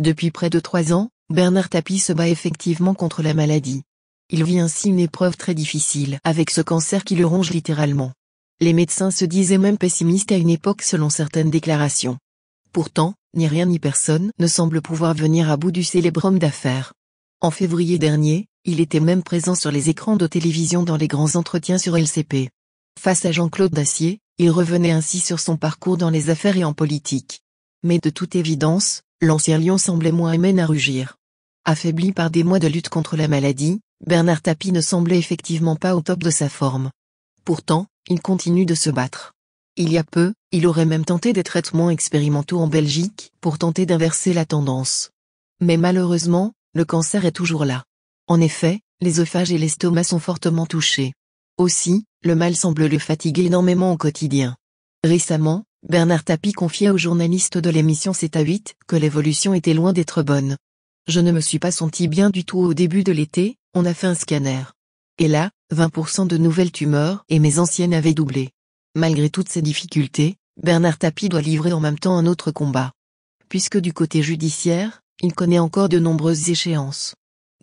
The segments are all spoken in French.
Depuis près de trois ans, Bernard Tapie se bat effectivement contre la maladie. Il vit ainsi une épreuve très difficile avec ce cancer qui le ronge littéralement. Les médecins se disaient même pessimistes à une époque selon certaines déclarations. Pourtant, ni rien ni personne ne semble pouvoir venir à bout du célèbre homme d'affaires. En février dernier, il était même présent sur les écrans de télévision dans les grands entretiens sur LCP. Face à Jean-Claude Dacier, il revenait ainsi sur son parcours dans les affaires et en politique mais de toute évidence, l'ancien lion semblait moins aimé à rugir. Affaibli par des mois de lutte contre la maladie, Bernard Tapie ne semblait effectivement pas au top de sa forme. Pourtant, il continue de se battre. Il y a peu, il aurait même tenté des traitements expérimentaux en Belgique pour tenter d'inverser la tendance. Mais malheureusement, le cancer est toujours là. En effet, les oophages et l'estomac sont fortement touchés. Aussi, le mal semble le fatiguer énormément au quotidien. Récemment, Bernard Tapie confia aux journalistes de l'émission C'est à 8 que l'évolution était loin d'être bonne. Je ne me suis pas senti bien du tout au début de l'été, on a fait un scanner. Et là, 20% de nouvelles tumeurs et mes anciennes avaient doublé. Malgré toutes ces difficultés, Bernard Tapie doit livrer en même temps un autre combat. Puisque du côté judiciaire, il connaît encore de nombreuses échéances.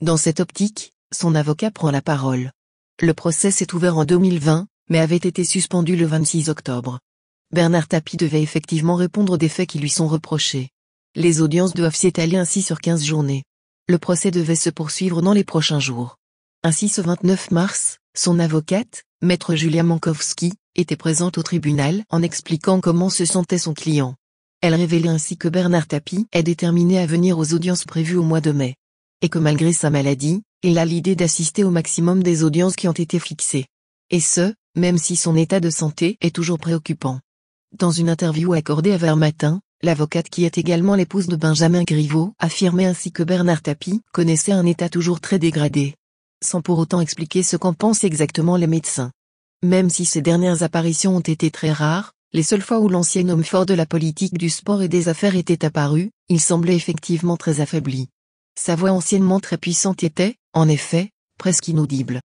Dans cette optique, son avocat prend la parole. Le procès s'est ouvert en 2020, mais avait été suspendu le 26 octobre. Bernard Tapie devait effectivement répondre des faits qui lui sont reprochés. Les audiences doivent s'étaler ainsi sur 15 journées. Le procès devait se poursuivre dans les prochains jours. Ainsi ce 29 mars, son avocate, maître Julia Mankowski, était présente au tribunal en expliquant comment se sentait son client. Elle révélait ainsi que Bernard Tapie est déterminé à venir aux audiences prévues au mois de mai. Et que malgré sa maladie, il a l'idée d'assister au maximum des audiences qui ont été fixées. Et ce, même si son état de santé est toujours préoccupant. Dans une interview accordée à Matin, l'avocate qui est également l'épouse de Benjamin Griveaux affirmait ainsi que Bernard Tapie connaissait un état toujours très dégradé. Sans pour autant expliquer ce qu'en pensent exactement les médecins. Même si ces dernières apparitions ont été très rares, les seules fois où l'ancien homme fort de la politique du sport et des affaires était apparu, il semblait effectivement très affaibli. Sa voix anciennement très puissante était, en effet, presque inaudible.